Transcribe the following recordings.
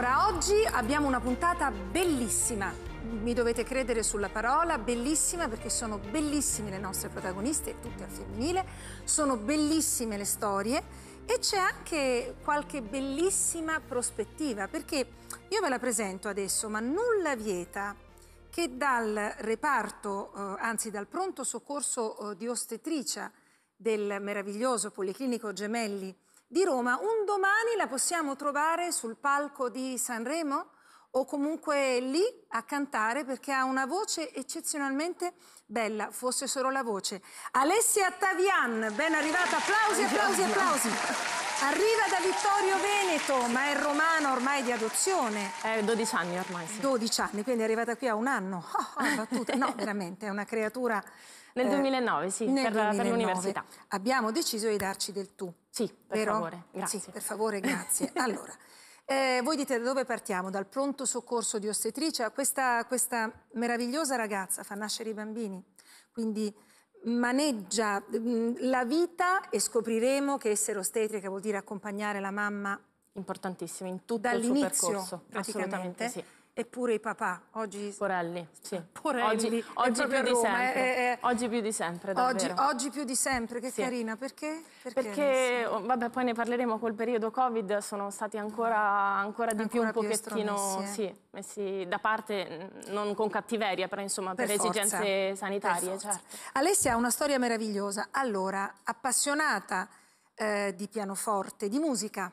Allora, oggi abbiamo una puntata bellissima. Mi dovete credere sulla parola, bellissima perché sono bellissime le nostre protagoniste, tutte al femminile, sono bellissime le storie e c'è anche qualche bellissima prospettiva perché io ve la presento adesso, ma nulla vieta che dal reparto, eh, anzi dal pronto soccorso eh, di ostetricia del meraviglioso Policlinico Gemelli di Roma, un domani la possiamo trovare sul palco di Sanremo? o comunque lì a cantare perché ha una voce eccezionalmente bella, fosse solo la voce. Alessia Tavian, ben arrivata, applausi, applausi, applausi. Arriva da Vittorio Veneto, ma è romana ormai di adozione. È 12 anni ormai, sì. 12 anni, quindi è arrivata qui a un anno. Oh, oh, battuta. No, veramente, è una creatura nel 2009, eh, sì, nel per, 2009 per l'università. Abbiamo deciso di darci del tu. Sì, per Però, favore, grazie. Sì, per favore, grazie. allora, eh, voi dite da dove partiamo? Dal pronto soccorso di ostetricia? Questa, questa meravigliosa ragazza fa nascere i bambini, quindi maneggia mm, la vita e scopriremo che essere ostetrica vuol dire accompagnare la mamma importantissimo in tutto il suo percorso. Assolutamente sì. Eppure i papà, oggi... Porelli, sì. Porelli, oggi, oggi più di Roma, sempre. È, eh, è... Eh, eh. Oggi più di sempre, oggi, oggi, più di sempre, che sì. carina, perché? Perché, perché sì. Oh, vabbè, poi ne parleremo col periodo Covid, sono stati ancora, ancora di ancora più un più pochettino... Messi, eh. messi da parte, non con cattiveria, però insomma per, per esigenze sanitarie, per certo. Alessia ha una storia meravigliosa. Allora, appassionata eh, di pianoforte, di musica,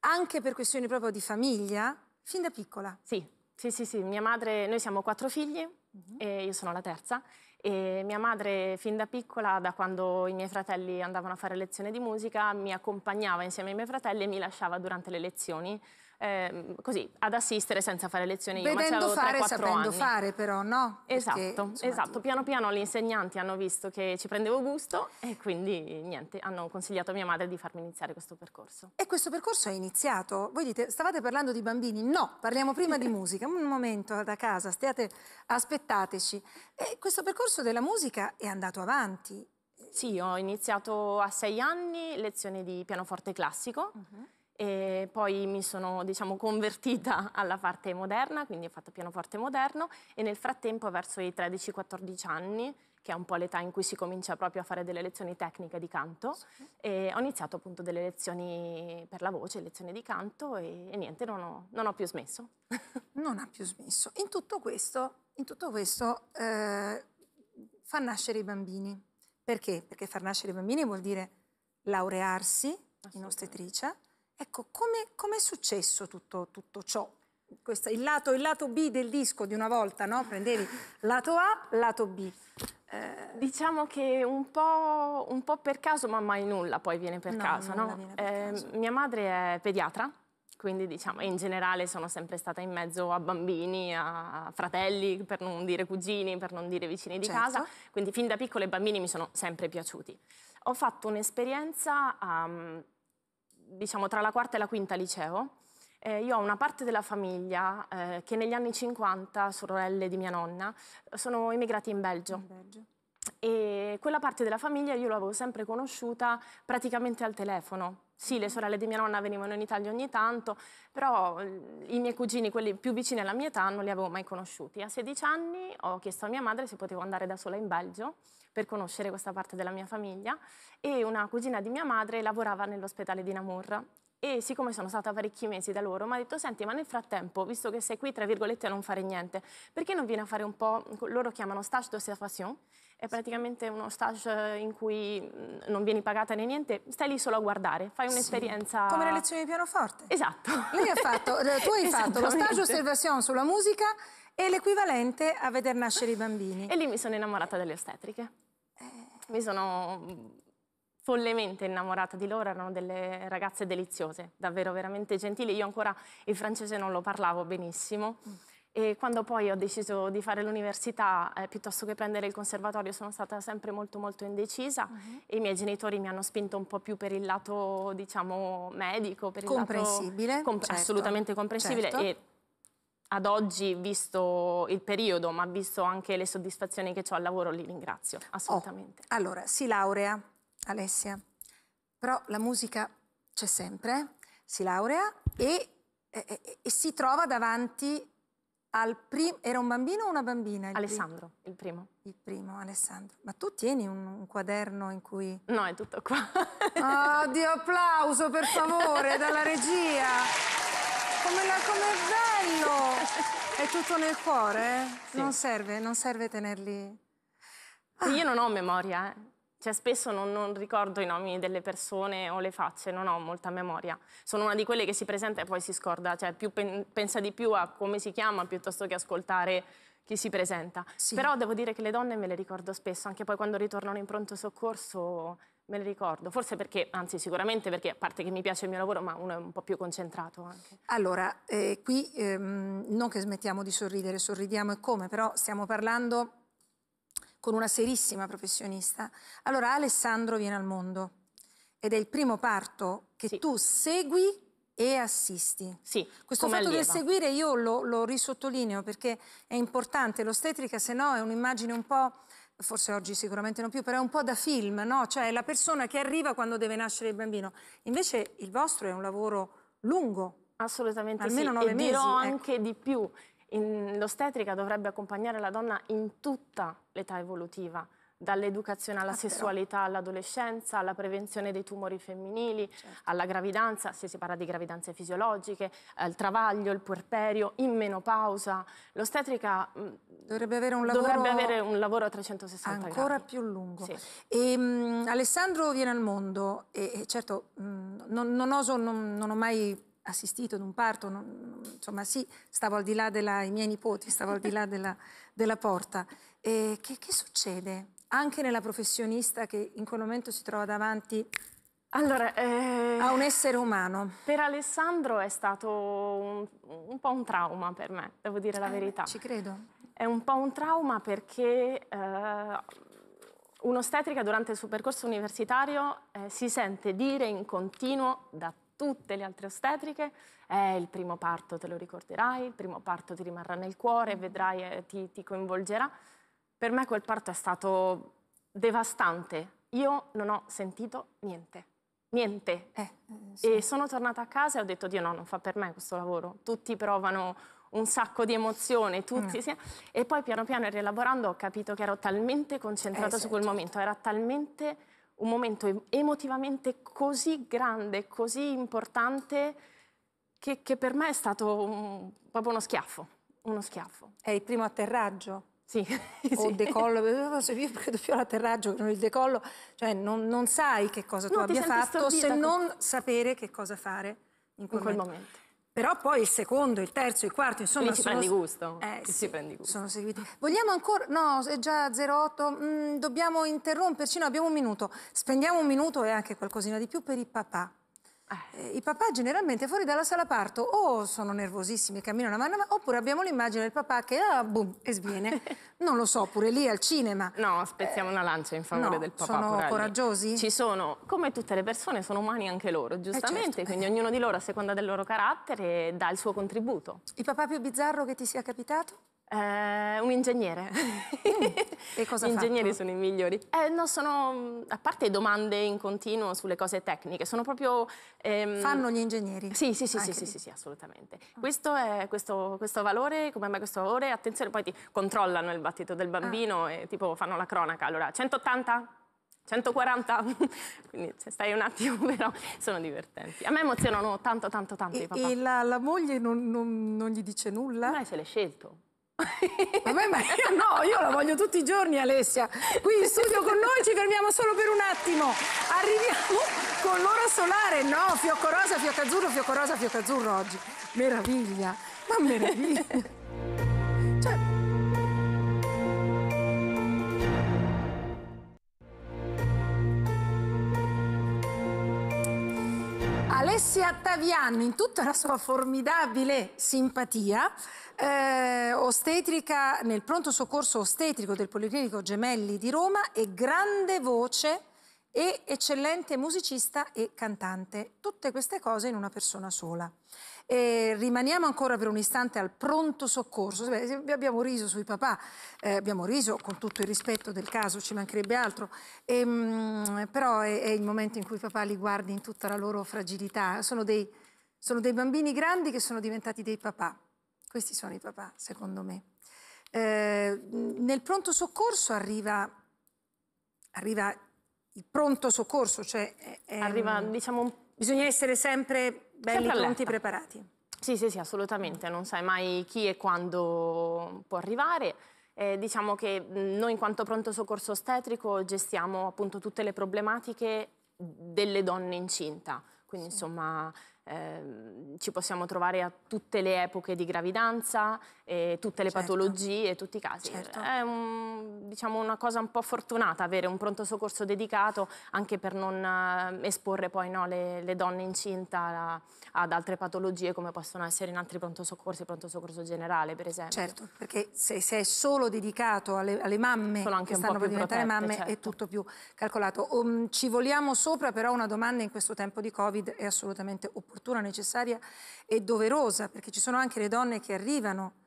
anche per questioni proprio di famiglia, fin da piccola. Sì, sì, sì, sì, mia madre, noi siamo quattro figli uh-huh. e io sono la terza e mia madre fin da piccola, da quando i miei fratelli andavano a fare lezione di musica, mi accompagnava insieme ai miei fratelli e mi lasciava durante le lezioni Ehm, così, ad assistere senza fare lezioni. Io, Vedendo fare, e sapendo anni. fare però, no? Esatto, Perché, insomma, esatto. Piano piano gli insegnanti hanno visto che ci prendevo gusto e quindi niente, hanno consigliato a mia madre di farmi iniziare questo percorso. E questo percorso è iniziato? Voi dite, stavate parlando di bambini? No, parliamo prima di musica. Un momento da casa, stiate, aspettateci. E questo percorso della musica è andato avanti. Sì, ho iniziato a sei anni lezioni di pianoforte classico. Uh mhm. -huh. E poi mi sono diciamo, convertita alla parte moderna, quindi ho fatto pianoforte moderno e nel frattempo verso i 13-14 anni, che è un po' l'età in cui si comincia proprio a fare delle lezioni tecniche di canto, sì. ho iniziato appunto delle lezioni per la voce, lezioni di canto e, e niente, non ho, non ho, più smesso. non ha più smesso. In tutto questo, in tutto questo eh, fa nascere i bambini. Perché? Perché far nascere i bambini vuol dire laurearsi in ostetricia, Ecco, come, come è successo tutto, tutto ciò? Questo, il, lato, il, lato, B del disco di una volta, no? Prendevi lato A, lato B. Eh, diciamo che un po', un po', per caso, ma mai nulla poi viene per no, caso, no? Viene per eh, caso. Mia madre è pediatra, quindi diciamo in generale sono sempre stata in mezzo a bambini, a fratelli, per non dire cugini, per non dire vicini di certo. casa, quindi fin da piccole i bambini mi sono sempre piaciuti. Ho fatto un'esperienza a... Um, diciamo, tra la quarta e la quinta liceo, eh, io ho una parte della famiglia eh, che negli anni 50, sorelle di mia nonna, sono emigrati in Belgio. In Belgio. E quella parte della famiglia io l'avevo sempre conosciuta praticamente al telefono, sì, le sorelle di mia nonna venivano in Italia ogni tanto, però eh, i miei cugini, quelli più vicini alla mia età, non li avevo mai conosciuti. A 16 anni ho chiesto a mia madre se potevo andare da sola in Belgio per conoscere questa parte della mia famiglia e una cugina di mia madre lavorava nell'ospedale di Namur e siccome sono stata parecchi mesi da loro mi ha detto senti ma nel frattempo visto che sei qui tra virgolette a non fare niente perché non vieni a fare un po' loro chiamano stage de è praticamente uno stage in cui non vieni pagata né niente, stai lì solo a guardare, fai un'esperienza... Sì. Come le lezioni di pianoforte. Esatto. Lei ha fatto, eh, tu hai fatto lo stage osservation sulla musica e l'equivalente a veder nascere i bambini. E lì mi sono innamorata delle ostetriche. Eh. Mi sono follemente innamorata di loro, erano delle ragazze deliziose, davvero veramente gentili. Io ancora il francese non lo parlavo benissimo. Mm e quando poi ho deciso di fare l'università eh, piuttosto che prendere il conservatorio sono stata sempre molto molto indecisa uh mhm. -huh. e i miei genitori mi hanno spinto un po' più per il lato diciamo medico, per il comprensibile, lato comp certo. assolutamente comprensibile certo. e ad oggi, visto il periodo, ma visto anche le soddisfazioni che ho al lavoro, li ringrazio, oh, assolutamente. Oh. Allora, si laurea, Alessia, però la musica c'è sempre, si laurea e, e, e si trova davanti era un bambino o una bambina? Il Alessandro, primo? il primo. Il primo, Alessandro. Ma tu tieni un, un quaderno in cui... No, è tutto qua. oh, Dio, applauso per favore dalla regia. Come, è bello! È tutto nel cuore? Eh? Sì. Non serve, non serve tenerli... Ah. Io non ho memoria, eh. Cioè spesso non, non, ricordo i nomi delle persone o le facce, non ho molta memoria. Sono una di quelle che si presenta e poi si scorda, cioè pen pensa di più a come si chiama piuttosto che ascoltare chi si presenta. Sì. Però devo dire che le donne me le ricordo spesso, anche poi quando ritornano in pronto soccorso me le ricordo, forse perché, anzi sicuramente perché a parte che mi piace il mio lavoro, ma uno è un po' più concentrato anche. Allora, eh, qui ehm, non che smettiamo di sorridere, sorridiamo e come, però stiamo parlando con una serissima professionista, allora Alessandro viene al mondo ed è il primo parto che sì. tu segui e assisti. Sì, Questo fatto allieva. del seguire io lo, lo risottolineo perché è importante, l'ostetrica se no è un'immagine un po' forse oggi sicuramente non più, però è un po' da film, no? Cioè è la persona che arriva quando deve nascere il bambino. Invece il vostro è un lavoro lungo. Assolutamente Almeno sì, nove e mesi, dirò ecco. anche di più l'ostetrica dovrebbe accompagnare la donna in tutta l'età evolutiva, dall'educazione alla ah, sessualità, però. all'adolescenza, alla prevenzione dei tumori femminili, certo. alla gravidanza, se si parla di gravidanze fisiologiche, al travaglio, il puerperio, in menopausa. L'ostetrica mm, dovrebbe avere un lavoro, avere un lavoro a 360 ancora gradi. più lungo. Sì. E, mh, mm, Alessandro viene al mondo e certo mh, mm, non, non, oso, non, non ho mai assistito ad un parto, non, insomma sì, stavo al di là dei miei nipoti, stavo al di là della, della porta. E che, che, succede? Anche nella professionista che in quel momento si trova davanti allora, eh, a un essere umano. Per Alessandro è stato un, un, po' un trauma per me, devo dire la eh, verità. Ci credo. È un po' un trauma perché... Eh, Un'ostetrica durante il suo percorso universitario eh, si sente dire in continuo da tutte le altre ostetriche, eh, il primo parto te lo ricorderai, il primo parto ti rimarrà nel cuore, mm. vedrai, eh, ti, ti coinvolgerà. Per me quel parto è stato devastante. Io non ho sentito niente niente. Eh, eh, sì. E sono tornata a casa e ho detto, Dio no, non fa per me questo lavoro. Tutti provano un sacco di emozione, tutti... Mm. E poi piano piano rielaborando ho capito che ero talmente concentrata eh, su quel certo. momento, era talmente un momento emotivamente così grande, così importante, che, che per me è stato un, proprio uno schiaffo, uno schiaffo. È il primo atterraggio? Sì. o il decollo, io credo più all'atterraggio che non il decollo, cioè non, non sai che cosa no, tu abbia fatto se non sapere che cosa fare in quel, in quel momento. momento. Però poi il secondo, il terzo, il quarto, insomma... Quindi ci sono... prendi gusto. Eh, ci sì, prendi gusto. Sono seguiti. Vogliamo ancora... No, è già 08. Mm, dobbiamo interromperci. No, abbiamo un minuto. Spendiamo un minuto e anche qualcosina di più per i papà. Eh, I papà generalmente fuori dalla sala parto o sono nervosissimi, e camminano avanti, oppure abbiamo l'immagine del papà che ah, boom, e sviene. Non lo so, pure lì al cinema. No, spezziamo eh, una lancia in favore no, del papà. Sono porelli. coraggiosi? Ci sono, come tutte le persone, sono umani anche loro, eh, giustamente. Eh certo. Quindi ognuno di loro, a seconda del loro carattere, dà il suo contributo. Il papà più bizzarro che ti sia capitato? Eh, un ingegnere. Mm. E cosa Gli ingegneri sono i migliori. Eh, no, sono, a parte domande in continuo sulle cose tecniche, sono proprio... Ehm... Fanno gli ingegneri? Sì, sì, sì, sì, ah, sì, sì, sì, assolutamente. Ah. Questo, è, questo, questo valore, come mai questo valore? Attenzione, poi ti controllano il battito del bambino ah. e tipo fanno la cronaca. Allora, 180? 140, quindi stai un attimo, però sono divertenti. A me emozionano tanto, tanto, tanto e, i papà. E la, la moglie non, non, non, gli dice nulla? Ma se l'hai scelto. Vabbè, ma io no, io la voglio tutti i giorni Alessia. Qui in studio con noi ci fermiamo solo per un attimo. Arriviamo con l'ora solare. No, fiocco rosa, fiocco azzurro, fiocco rosa, fiocco azzurro oggi. Meraviglia, ma meraviglia. Alessia Taviani, in tutta la sua formidabile simpatia, eh, ostetrica nel pronto soccorso ostetrico del Policlinico Gemelli di Roma e grande voce e eccellente musicista e cantante. Tutte queste cose in una persona sola. E rimaniamo ancora per un istante al pronto soccorso. Abbiamo riso sui papà, eh, abbiamo riso con tutto il rispetto del caso, ci mancherebbe altro, e, ehm, mh, però è, è il momento in cui i papà li guardi in tutta la loro fragilità. Sono dei, sono dei bambini grandi che sono diventati dei papà. Questi sono i papà, secondo me. Eh, nel pronto soccorso arriva, arriva il pronto soccorso, cioè... È, è, arriva, diciamo... Bisogna essere sempre Belli pronti preparati. Sì, sì, sì, assolutamente, non sai mai chi e quando può arrivare. Eh, diciamo che noi in quanto pronto soccorso ostetrico gestiamo appunto tutte le problematiche delle donne incinta, quindi sì. insomma Ehm, ci possiamo trovare a tutte le epoche di gravidanza, e tutte le certo. patologie, tutti i casi. Certo. È un, diciamo, una cosa un po' fortunata avere un pronto soccorso dedicato anche per non eh, esporre poi no, le, le, donne incinta ad altre patologie come possono essere in altri pronto soccorsi, pronto soccorso generale per esempio. Certo, perché se, se è solo dedicato alle, alle mamme Sono anche che stanno per diventare protette, mamme certo. è tutto più calcolato. Um, ci voliamo sopra però una domanda in questo tempo di Covid è assolutamente opportuna fortuna necessaria e doverosa, perché ci sono anche le donne che arrivano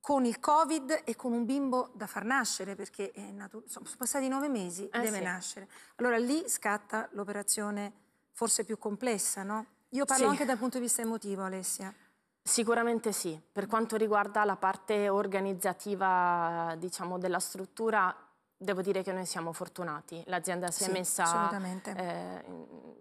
con il Covid e con un bimbo da far nascere, perché è nato, sono passati nove mesi, eh deve sì. nascere. Allora lì scatta l'operazione forse più complessa, no? Io parlo sì. anche dal punto di vista emotivo, Alessia. Sicuramente sì. Per quanto riguarda la parte organizzativa, diciamo, della struttura, devo dire che noi siamo fortunati, l'azienda si è sì, messa eh,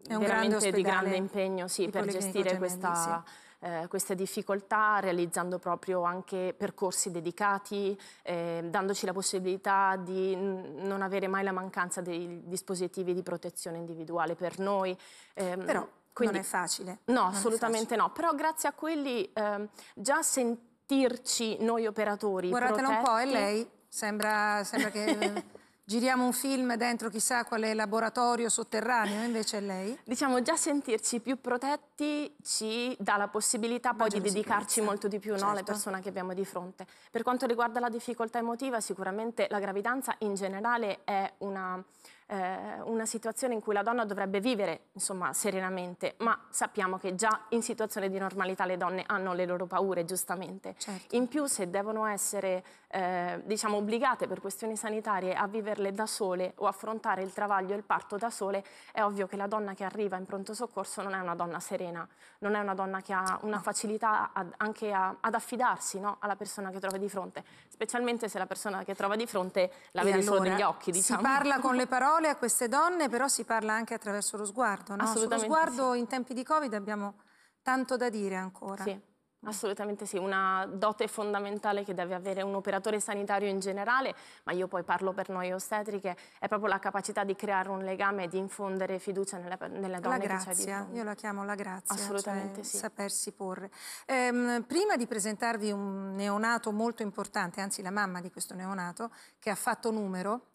è grande di grande impegno sì, per gestire questa, eh, queste difficoltà, realizzando proprio anche percorsi dedicati, eh, dandoci la possibilità di non avere mai la mancanza dei dispositivi di protezione individuale per noi. Ehm, però quindi, non è facile. No, assolutamente facile. no, però grazie a quelli ehm, già sentirci noi operatori Guardatela un po' è lei Sembra, sembra che eh, giriamo un film dentro chissà quale laboratorio sotterraneo, invece è lei. Diciamo, già sentirci più protetti ci dà la possibilità poi di dedicarci molto di più certo. no, alle certo. persone che abbiamo di fronte. Per quanto riguarda la difficoltà emotiva, sicuramente la gravidanza in generale è una eh, una situazione in cui la donna dovrebbe vivere insomma, serenamente, ma sappiamo che già in situazione di normalità le donne hanno le loro paure, giustamente. Certo. In più, se devono essere eh, diciamo, obbligate per questioni sanitarie a viverle da sole o affrontare il travaglio e il parto da sole, è ovvio che la donna che arriva in pronto soccorso non è una donna serena, non è una donna che ha una no. facilità ad, anche a, ad affidarsi no? alla persona che trova di fronte, specialmente se la persona che trova di fronte la e vede allora, solo negli occhi. Diciamo. Si parla con le parole parole a queste donne, però si parla anche attraverso lo sguardo, no? Sullo sguardo sì. in tempi di Covid abbiamo tanto da dire ancora. Sì. Assolutamente sì, una dote fondamentale che deve avere un operatore sanitario in generale, ma io poi parlo per noi ostetriche, è proprio la capacità di creare un legame e di infondere fiducia nelle, nelle donne la grazia, io la chiamo la grazia, Assolutamente cioè sì. sapersi porre. Ehm, prima di presentarvi un neonato molto importante, anzi la mamma di questo neonato, che ha fatto numero,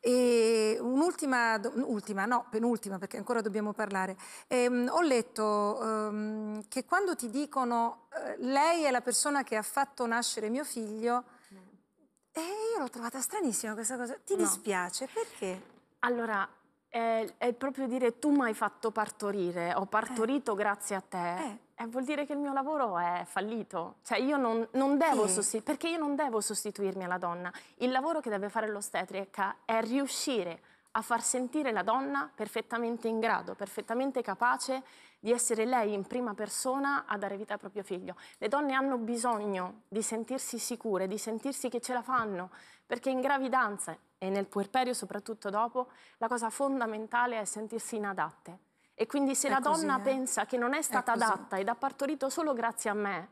e un'ultima, ultima, no, penultima, perché ancora dobbiamo parlare. Ehm, ho letto ehm, che quando ti dicono eh, lei è la persona che ha fatto nascere mio figlio, no. e eh, io l'ho trovata stranissima questa cosa. Ti no. dispiace? Perché? Allora, è, è, proprio dire tu mi hai fatto partorire, ho partorito eh. grazie a te. Eh eh, vuol dire che il mio lavoro è fallito. Cioè io non, non devo sì. sostituirmi, perché io non devo sostituirmi alla donna. Il lavoro che deve fare l'ostetrica è riuscire a far sentire la donna perfettamente in grado, perfettamente capace di essere lei in prima persona a dare vita al proprio figlio. Le donne hanno bisogno di sentirsi sicure, di sentirsi che ce la fanno, perché in gravidanza e nel puerperio soprattutto dopo, la cosa fondamentale è sentirsi inadatte, e quindi se è la così, donna eh? pensa che non è stata è adatta ed ha partorito solo grazie a me,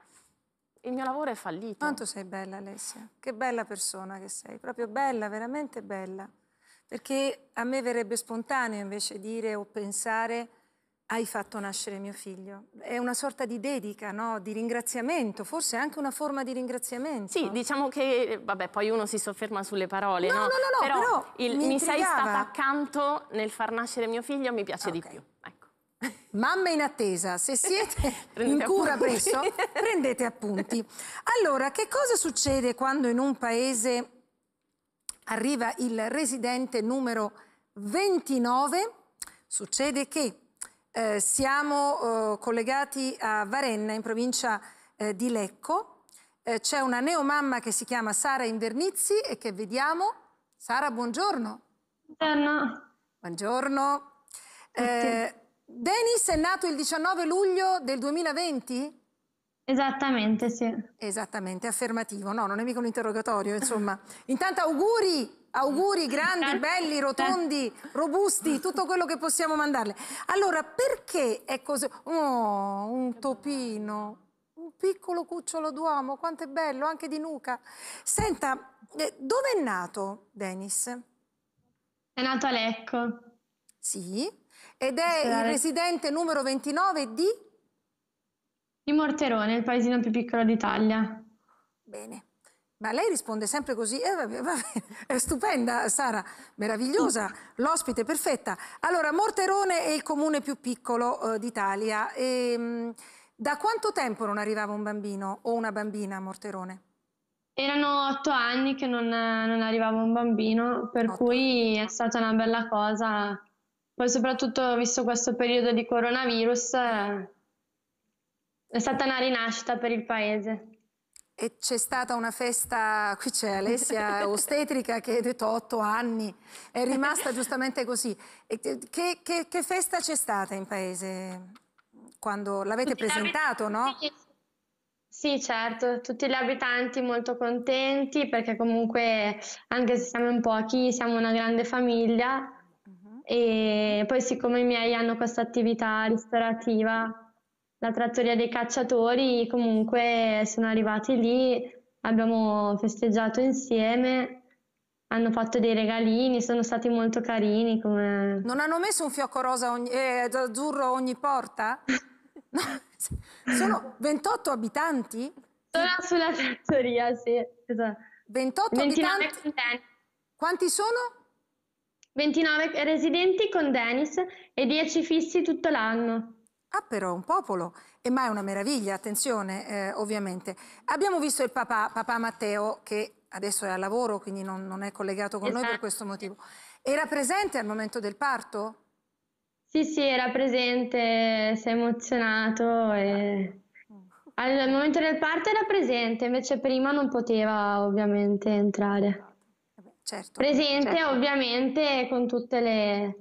il mio lavoro è fallito. Quanto sei bella Alessia, che bella persona che sei, proprio bella, veramente bella. Perché a me verrebbe spontaneo invece dire o pensare hai fatto nascere mio figlio. È una sorta di dedica, no? di ringraziamento, forse anche una forma di ringraziamento. Sì, diciamo che, vabbè, poi uno si sofferma sulle parole, no? No, no, no, però, però il, mi, mi sei stata accanto nel far nascere mio figlio, mi piace okay. di più. Ecco. Mamma in attesa, se siete in cura presto, prendete appunti. Allora, che cosa succede quando in un paese arriva il residente numero 29? Succede che eh, siamo eh, collegati a Varenna, in provincia eh, di Lecco. Eh, c'è una neomamma che si chiama Sara Invernizzi e che vediamo. Sara, buongiorno. Buongiorno. Buongiorno. Eh, Denis è nato il 19 luglio del 2020? Esattamente, sì. Esattamente, affermativo. No, non è mica un interrogatorio, insomma. Intanto auguri Auguri grandi, belli, rotondi, robusti, tutto quello che possiamo mandarle. Allora, perché è così? Oh, un topino, un piccolo cucciolo d'uomo, quanto è bello, anche di nuca. Senta, eh, dove è nato Denis? È nato a Lecco. Sì, ed è il residente numero 29 di? Di Morterone, il paesino più piccolo d'Italia. Bene. Ma lei risponde sempre così, eh, vabbè, vabbè, è stupenda Sara, meravigliosa, mm. l'ospite perfetta. Allora, Morterone è il comune più piccolo eh, d'Italia. Ehm, da quanto tempo non arrivava un bambino o una bambina a Morterone? Erano otto anni che non, non arrivava un bambino, per otto. cui è stata una bella cosa. Poi soprattutto visto questo periodo di coronavirus, eh, è stata una rinascita per il paese. E c'è stata una festa, qui c'è Alessia ostetrica che ha detto otto anni, è rimasta giustamente così. Che, che, che festa c'è stata in paese quando l'avete presentato, no? Sì, certo, tutti gli abitanti molto contenti perché comunque anche se siamo in pochi siamo una grande famiglia uh mhm. -huh. e poi siccome i miei hanno questa attività ristorativa la trattoria dei cacciatori, comunque sono arrivati lì, abbiamo festeggiato insieme, hanno fatto dei regalini, sono stati molto carini. Come... Non hanno messo un fiocco rosa ogni, eh, azzurro ogni porta? no. Sono 28 abitanti? Solo sulla trattoria, sì. Esatto. 28 abitanti? Contenti. Quanti sono? 29 residenti con Dennis e 10 fissi tutto l'anno ha ah, però un popolo, e mai una meraviglia, attenzione eh, ovviamente. Abbiamo visto il papà, papà Matteo, che adesso è al lavoro, quindi non, non è collegato con esatto. noi per esatto. questo motivo. Era presente al momento del parto? Sì, sì, era presente, si è emozionato. E... Ah. Al momento del parto era presente, invece prima non poteva ovviamente entrare. Certo, presente certo. ovviamente con tutte le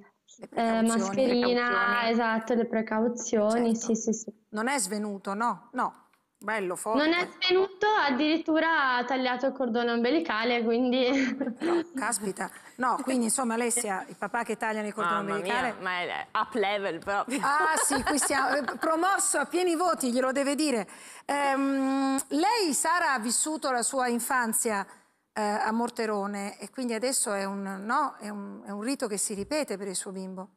eh, mascherina, le esatto, le precauzioni, certo. sì, sì, sì. Non è svenuto, no? No, bello, forte. Non è svenuto, addirittura ha tagliato il cordone ombelicale, quindi... No, caspita. No, quindi insomma Alessia, i papà che tagliano il cordone Mamma ombelicale... Mia, ma è up level proprio. Ah sì, qui siamo... Eh, promosso a pieni voti, glielo deve dire. Ehm, lei, Sara, ha vissuto la sua infanzia eh, a Morterone e quindi adesso è un, no, è, un, è un rito che si ripete per il suo bimbo.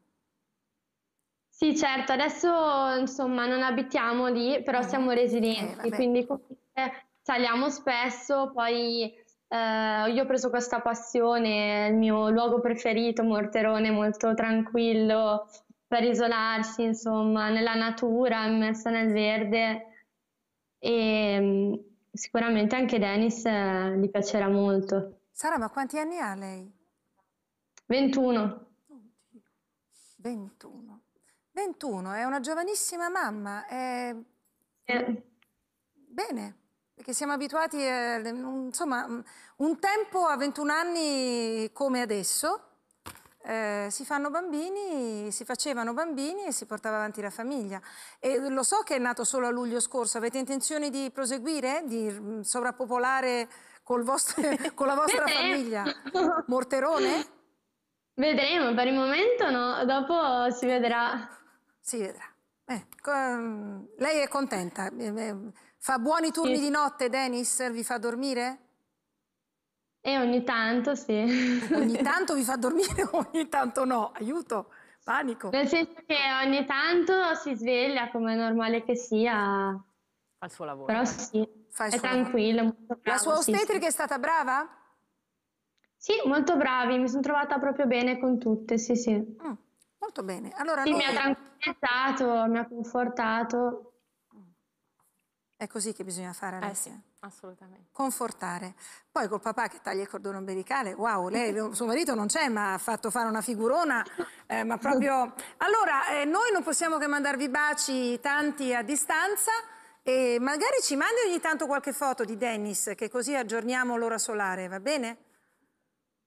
Sì, certo, adesso insomma non abitiamo lì, però mm. siamo residenti, eh, quindi saliamo spesso, poi eh, io ho preso questa passione, il mio luogo preferito, Morterone, molto tranquillo per isolarsi, insomma, nella natura, immersa nel verde sicuramente anche Dennis eh, gli piacerà molto. Sara, ma quanti anni ha lei? 21. 21. 21, è una giovanissima mamma. È... Eh. Bene, perché siamo abituati, a, eh, insomma, un tempo a 21 anni come adesso eh, si fanno bambini, si facevano bambini e si portava avanti la famiglia. E lo so che è nato solo a luglio scorso, avete intenzione di proseguire, di mm, sovrappopolare vostro, con la vostra famiglia? Morterone? Vedremo, per il momento no, dopo si vedrà. Si vedrà. Eh, mm, lei è contenta? Eh, eh, fa buoni turni sì. di notte, Denis? Vi fa dormire? E ogni tanto sì. ogni tanto vi fa dormire, ogni tanto no, aiuto, panico. Nel senso che ogni tanto si sveglia come è normale che sia. Al suo lavoro. Però eh. sì, Fai è tranquillo. Bravo, La sua ostetrica sì, è stata brava? Sì, molto bravi, mi sono trovata proprio bene con tutte, sì sì. Mm, molto bene. Allora, sì, noi... mi ha tranquillizzato, mi ha confortato. Mm. È così che bisogna fare, eh Alessia. Eh sì. Assolutamente. Confortare. Poi col papà che taglia il cordone umbilicale, wow, lei, suo marito non c'è, ma ha fatto fare una figurona, eh, ma proprio... Allora, eh, noi non possiamo che mandarvi baci tanti a distanza e magari ci mandi ogni tanto qualche foto di Dennis, che così aggiorniamo l'ora solare, va bene?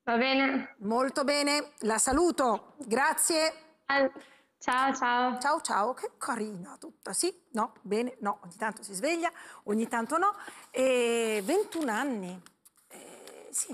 Va bene. Molto bene, la saluto, grazie. Al... Ciao, ciao. Ciao, ciao, che carina tutta, sì, no, bene, no, ogni tanto si sveglia, ogni tanto no. E 21 anni, eh, sì,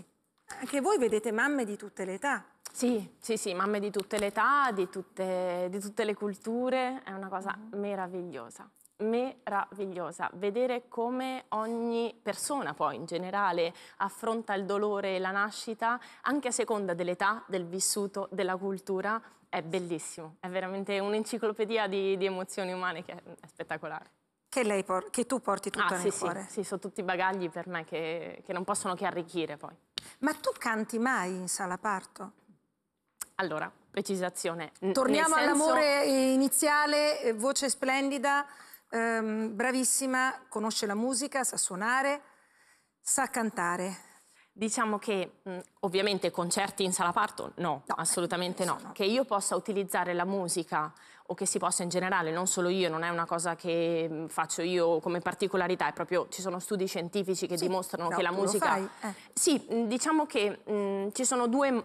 anche voi vedete mamme di tutte le età. Sì, sì, sì, mamme di tutte le età, di tutte, di tutte le culture, è una cosa mm -hmm. meravigliosa meravigliosa, vedere come ogni persona poi in generale affronta il dolore e la nascita anche a seconda dell'età, del vissuto, della cultura, è bellissimo, è veramente un'enciclopedia di, di, emozioni umane che è, spettacolare. Che, lei che tu porti tutto ah, nel sì, cuore. Sì, sì, sono tutti bagagli per me che, che non possono che arricchire poi. Ma tu canti mai in sala parto? Allora, precisazione. Torniamo senso... all'amore iniziale, eh, voce splendida, ehm, bravissima, conosce la musica, sa suonare, sa cantare. Diciamo che ovviamente concerti in sala parto no, no eh, assolutamente no. no. Che io possa utilizzare la musica o che si possa in generale, non solo io, non è una cosa che faccio io come particolarità, è proprio ci sono studi scientifici che sì, dimostrano che la musica... Fai, eh. Sì, diciamo che ci sono due,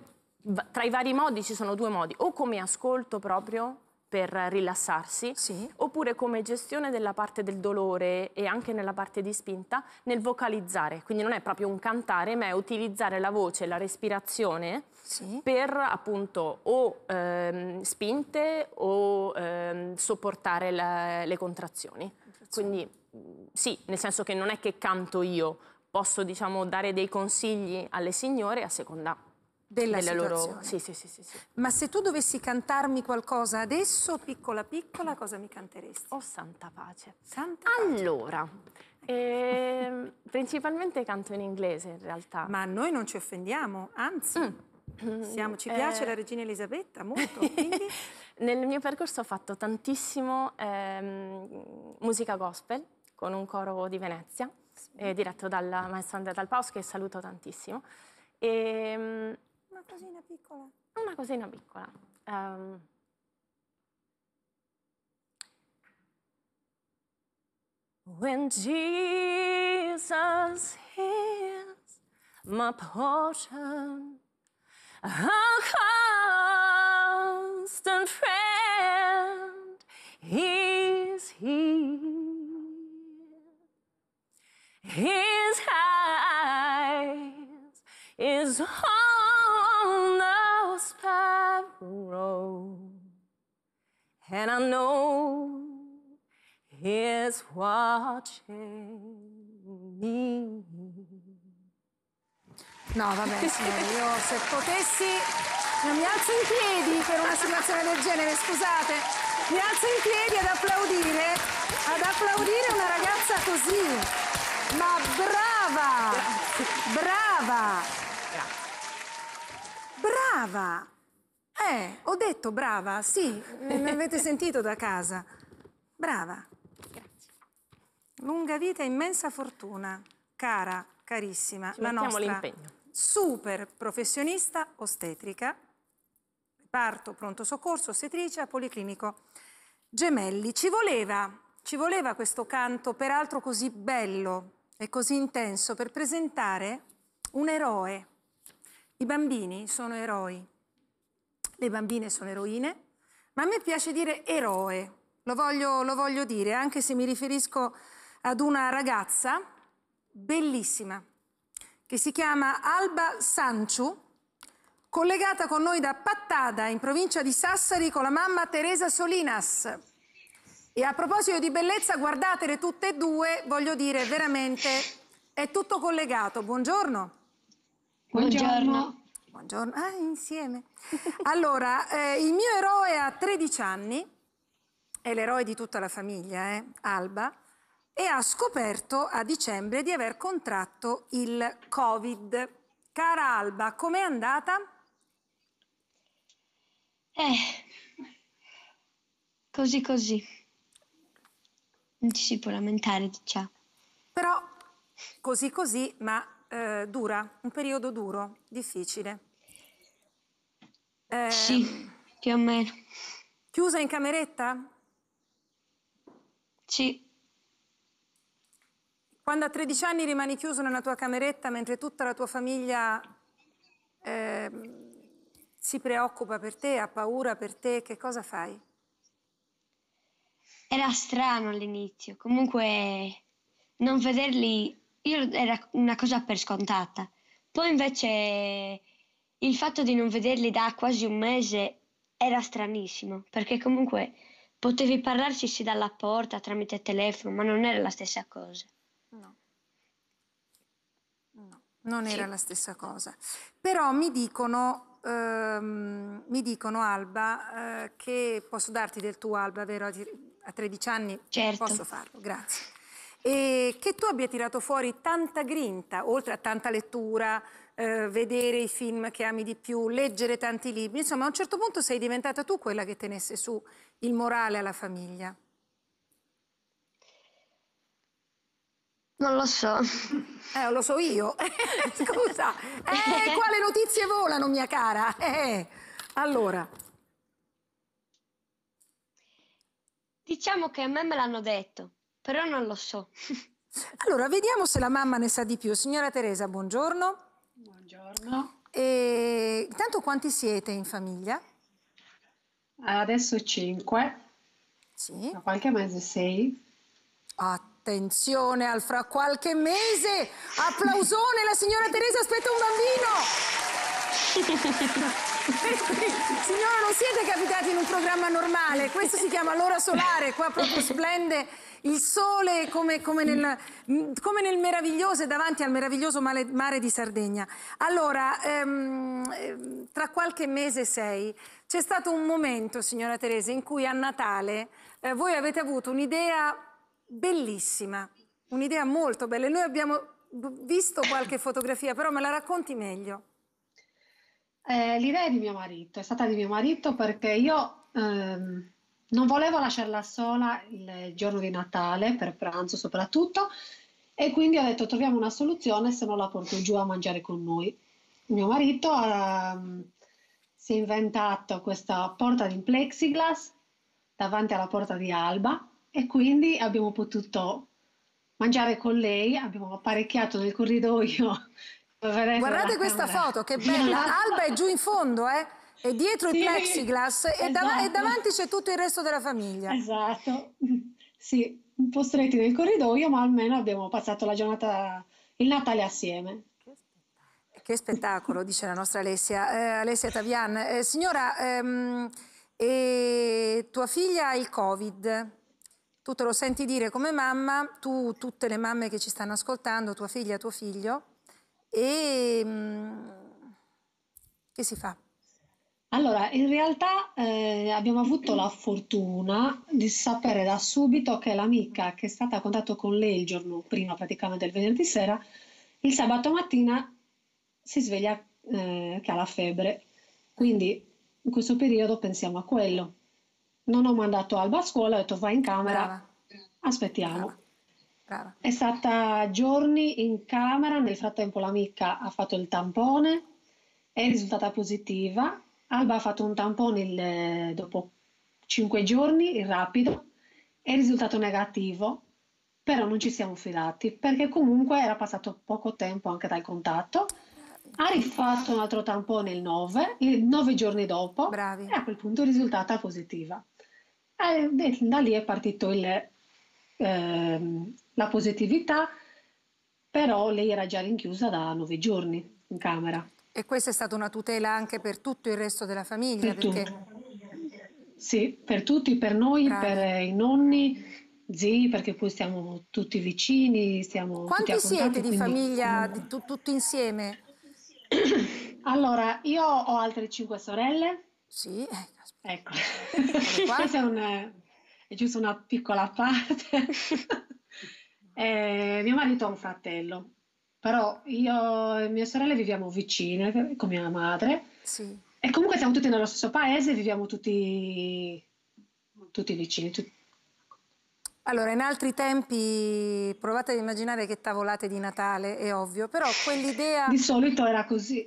tra i vari modi ci sono due modi, o come ascolto proprio per rilassarsi, sì. oppure come gestione della parte del dolore e anche nella parte di spinta nel vocalizzare, quindi non è proprio un cantare ma è utilizzare la voce, la respirazione sì. per appunto o ehm, spinte o ehm, sopportare la, le contrazioni. Quindi mm, sì, nel senso che non è che canto io, posso diciamo dare dei consigli alle signore a seconda della, della loro... Sì, sì, sì, sì, sì. Ma se tu dovessi cantarmi qualcosa adesso, piccola piccola, cosa mi canteresti? Oh, santa pace. Santa pace. Allora, eh, principalmente canto in inglese in realtà. Ma noi non ci offendiamo, anzi... Mm. Siamo, ci eh. piace eh... la regina Elisabetta molto. Nel mio percorso ho fatto tantissimo ehm, musica gospel con un coro di Venezia, sì. eh, diretto dalla maestra Andrea Talpaus, che saluto tantissimo. E, ehm, Una cosina piccola. Una cosina piccola. Um, when Jesus hears my portion, a constant friend is he. He And I know he's watching me. No, vabbè, signori, io se potessi non eh, mi alzo in piedi per una situazione del genere, scusate. Mi alzo in piedi ad applaudire, ad applaudire una ragazza così. Ma Brava! Brava! brava. Eh, ho detto brava, sì, mi avete sentito da casa. Brava. Grazie. Lunga vita e immensa fortuna. Cara, carissima, Ci la nostra super professionista ostetrica, parto, pronto soccorso, ostetricia, policlinico Gemelli. Ci voleva, ci voleva questo canto, peraltro così bello e così intenso, per presentare un eroe. I bambini sono eroi le bambine sono eroine, ma a me piace dire eroe, lo voglio, lo voglio dire, anche se mi riferisco ad una ragazza bellissima che si chiama Alba Sanciu, collegata con noi da Pattada, in provincia di Sassari, con la mamma Teresa Solinas. E a proposito di bellezza, guardatele tutte e due, voglio dire, veramente è tutto collegato. Buongiorno. Buongiorno. Buongiorno. Ah, insieme. Allora, eh, il mio eroe ha 13 anni, è l'eroe di tutta la famiglia, eh, Alba, e ha scoperto a dicembre di aver contratto il Covid. Cara Alba, com'è andata? Eh, così così. Non ci si può lamentare, diciamo. Però, così così, ma eh, dura, un periodo duro, difficile. Eh, sì, più o meno. Chiusa in cameretta? Sì. Quando a 13 anni rimani chiuso nella tua cameretta mentre tutta la tua famiglia eh, si preoccupa per te, ha paura per te, che cosa fai? Era strano all'inizio, comunque non vederli io era una cosa per scontata. Poi invece il fatto di non vederli da quasi un mese era stranissimo, perché comunque potevi parlarci sì dalla porta tramite telefono, ma non era la stessa cosa. No. no non sì. era la stessa cosa. Però mi dicono, ehm, mi dicono Alba, eh, che posso darti del tuo Alba, vero? A 13 anni certo. posso farlo, grazie. E che tu abbia tirato fuori tanta grinta, oltre a tanta lettura, eh, vedere i film che ami di più, leggere tanti libri. Insomma, a un certo punto sei diventata tu quella che tenesse su il morale alla famiglia. Non lo so. Eh, lo so io. Scusa. Eh, quale notizie volano, mia cara? Eh, allora. Diciamo che a me me l'hanno detto, però non lo so. allora, vediamo se la mamma ne sa di più. Signora Teresa, buongiorno. Buongiorno. E intanto quanti siete in famiglia? Adesso 5. Sì. Tra qualche mese 6. Attenzione, al fra qualche mese. Applausone, la signora Teresa aspetta un bambino. Signora, non siete capitati in un programma normale, questo si chiama L'ora solare, qua proprio splende il sole come, come, nel, come nel, meraviglioso e davanti al meraviglioso mare, mare di Sardegna. Allora, ehm, tra qualche mese sei, c'è stato un momento, signora Teresa, in cui a Natale eh, voi avete avuto un'idea bellissima, un'idea molto bella. Noi abbiamo visto qualche fotografia, però me la racconti meglio. Eh, l'idea è di mio marito, è stata di mio marito perché io ehm, non volevo lasciarla sola il giorno di Natale, per pranzo soprattutto, e quindi ho detto troviamo una soluzione se non la porto giù a mangiare con noi. Mio marito ehm, si è inventato questa porta di plexiglass davanti alla porta di Alba e quindi abbiamo potuto mangiare con lei, abbiamo apparecchiato nel corridoio Guardate questa camera. foto, che bella. Alba è giù in fondo, eh? E dietro sì, il plexiglass esatto. e, dav e, davanti c'è tutto il resto della famiglia. Esatto. Sì, un po' stretti nel corridoio, ma almeno abbiamo passato la giornata, il Natale assieme. Che spettacolo, dice la nostra Alessia. Eh, Alessia Tavian, eh, signora, ehm, eh, tua figlia ha il Covid. Tu te lo senti dire come mamma, tu, tutte le mamme che ci stanno ascoltando, tua figlia, tuo figlio e mm, che si fa? Allora, in realtà eh, abbiamo avuto la fortuna di sapere da subito che l'amica che è stata a contatto con lei il giorno prima, praticamente il venerdì sera, il sabato mattina si sveglia eh, che ha la febbre. Quindi in questo periodo pensiamo a quello. Non ho mandato Alba a scuola, ho detto vai in camera, Brava. aspettiamo. Brava. Brava. È stata giorni in camera, nel frattempo l'amica ha fatto il tampone, è risultata positiva. Alba ha fatto un tampone il, eh, dopo 5 giorni, il rapido, è risultato negativo, però non ci siamo fidati perché comunque era passato poco tempo anche dal contatto. Ha rifatto un altro tampone il 9, il 9 giorni dopo Bravi. e a quel punto è risultata positiva. Eh, e da lì è partito il, ehm, la positività, però lei era già rinchiusa da nove giorni in camera. E questa è stata una tutela anche per tutto il resto della famiglia? Per perché... Sì, per tutti, per noi, Bravi. per i nonni, zii, perché poi siamo tutti vicini, siamo Quanti tutti siete di quindi... famiglia, di tu, tutti insieme? Allora, io ho altre cinque sorelle. Sì, eh, ecco. Questa è, una, è giusto una piccola parte. Eh, mio marito ha un fratello, però io e mia sorella viviamo vicine eh, con mia madre. Sì. E comunque siamo tutti nello stesso paese, viviamo tutti, tutti vicini. Tutti. Allora, in altri tempi provate ad immaginare che tavolate di Natale, è ovvio, però quell'idea... Di solito era così.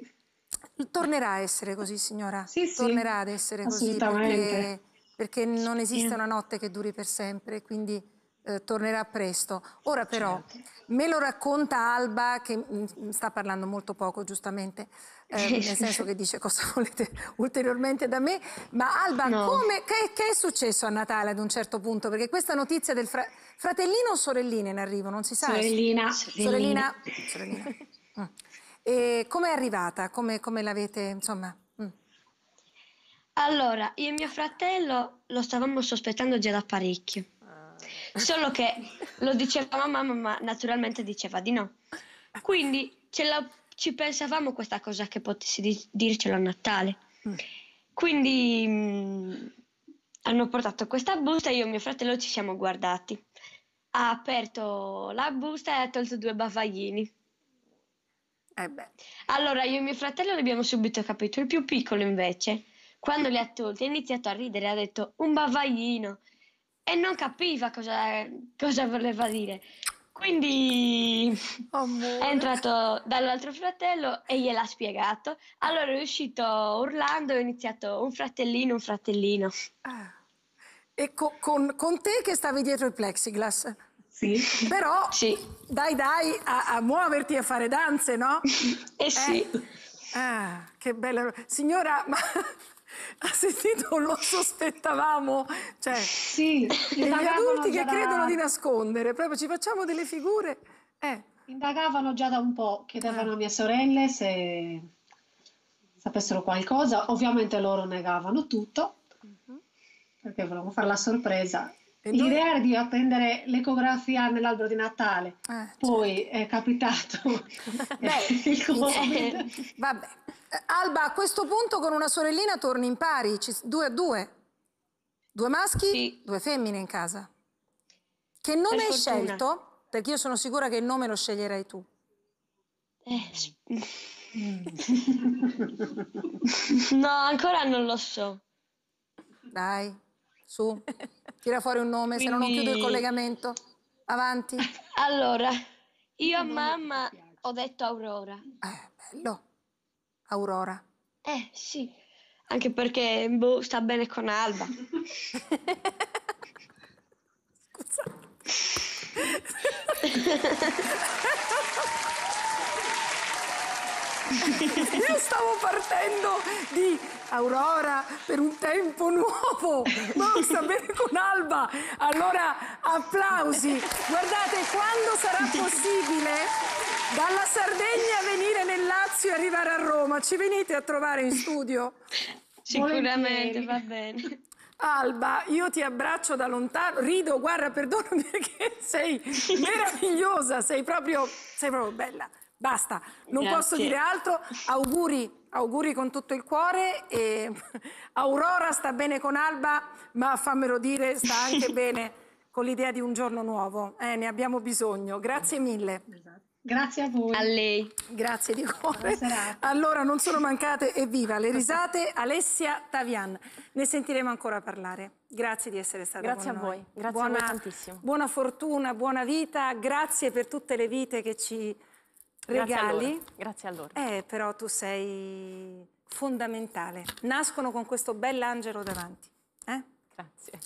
Tornerà a essere così, signora? Sì, sì. Tornerà ad essere così, perché, perché non esiste una notte che duri per sempre, quindi eh, tornerà presto. Ora però, certo. me lo racconta Alba, che mh, sta parlando molto poco giustamente, eh, nel senso che dice cosa volete ulteriormente da me, ma Alba, no. come, che, che, è successo a Natale ad un certo punto? Perché questa notizia del fra fratellino o sorellina in arrivo, non si sa. Sorellina. Sorellina. sorellina. sorellina. Mm. E come è arrivata? Come, l'avete, insomma... Mm. Allora, io e mio fratello lo stavamo sospettando già da parecchio Solo che lo diceva mamma, ma naturalmente diceva di no. Quindi la, ci pensavamo questa cosa che potessi di- dircelo a Natale. Mm. Quindi mh, mm, hanno portato questa busta, io e mio fratello ci siamo guardati. Ha aperto la busta e ha tolto due bavaglini. Eh allora io e mio fratello l'abbiamo subito capito, il più piccolo invece, quando li ha tolti ha iniziato a ridere, ha detto un bavaglino e non capiva cosa, cosa voleva dire. Quindi Amore. è entrato dall'altro fratello e gliel'ha spiegato. Allora è uscito urlando e ho iniziato un fratellino, un fratellino. Ah. E co con, con, te che stavi dietro il plexiglass? Sì. Però sì. dai dai a, a muoverti e a fare danze, no? eh sì. Eh. Ah, che bella. Signora, ma ha sentito lo sospettavamo cioè sì, gli adulti che da... credono di nascondere proprio ci facciamo delle figure eh. indagavano già da un po' chiedevano a mie sorelle se sapessero qualcosa ovviamente loro negavano tutto uh-huh. perché volevamo fare la sorpresa e L'idea era di attendere l'ecografia nell'albero di Natale, eh, poi certo. è capitato Beh, il Covid. Eh, vabbè, Alba, a questo punto con una sorellina torni in pari, ci, due a due. Due maschi, sì. due femmine in casa. Che nome per hai fortuna. scelto? Perché io sono sicura che il nome lo sceglierai tu. Eh. no, ancora non lo so. Dai, su, tira fuori un nome, Quindi... se no non chiudo il collegamento. Avanti. Allora, io a mamma ho detto Aurora. Eh, bello. Aurora. Eh sì, anche perché boh, sta bene con Alba. Scusate. Io stavo partendo di Aurora per un tempo nuovo, ma sta bene con Alba. Allora applausi. Guardate, quando sarà possibile dalla Sardegna venire nel Lazio e arrivare a Roma, ci venite a trovare in studio? Sicuramente, va bene. Alba, io ti abbraccio da lontano, rido, guarda, perdonami perché sei meravigliosa, sei proprio, sei proprio bella. Basta, non Grazie. posso dire altro. Auguri, auguri con tutto il cuore. E Aurora sta bene con Alba, ma fammelo dire, sta anche bene con l'idea di un giorno nuovo. Eh, ne abbiamo bisogno. Grazie mille. Esatto. Grazie a voi. A lei. Grazie di cuore. Allora, non sono mancate, evviva, le risate Alessia Tavian. Ne sentiremo ancora parlare. Grazie di essere stata Grazie con noi. Grazie a voi, grazie buona, tantissimo. Buona fortuna, buona vita, grazie per tutte le vite che ci regali. Grazie a loro. Grazie a loro. Eh, però tu sei fondamentale. Nascono con questo bell'angelo davanti. Eh? Grazie.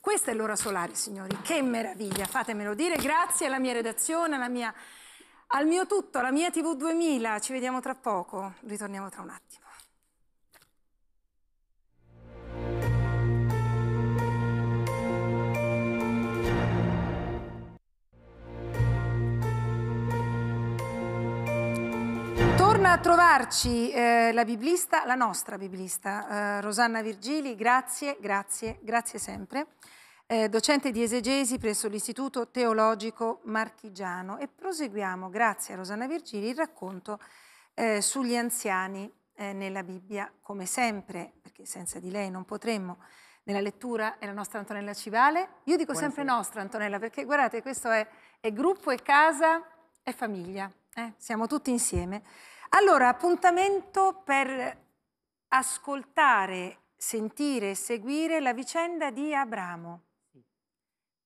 Questa è l'ora solare, signori. Che meraviglia, fatemelo dire. Grazie alla mia redazione, alla mia al mio tutto, la mia TV 2000, ci vediamo tra poco, ritorniamo tra un attimo. Torna a trovarci eh, la biblista, la nostra biblista, eh, Rosanna Virgili, grazie, grazie, grazie sempre eh, docente di esegesi presso l'Istituto Teologico Marchigiano. E proseguiamo, grazie a Rosanna Virgili, il racconto eh, sugli anziani eh, nella Bibbia, come sempre, perché senza di lei non potremmo. Nella lettura è la nostra Antonella Civale. Io dico Buonasera. sempre nostra Antonella, perché guardate, questo è, è gruppo, è casa, è famiglia. Eh, siamo tutti insieme. Allora, appuntamento per ascoltare, sentire e seguire la vicenda di Abramo.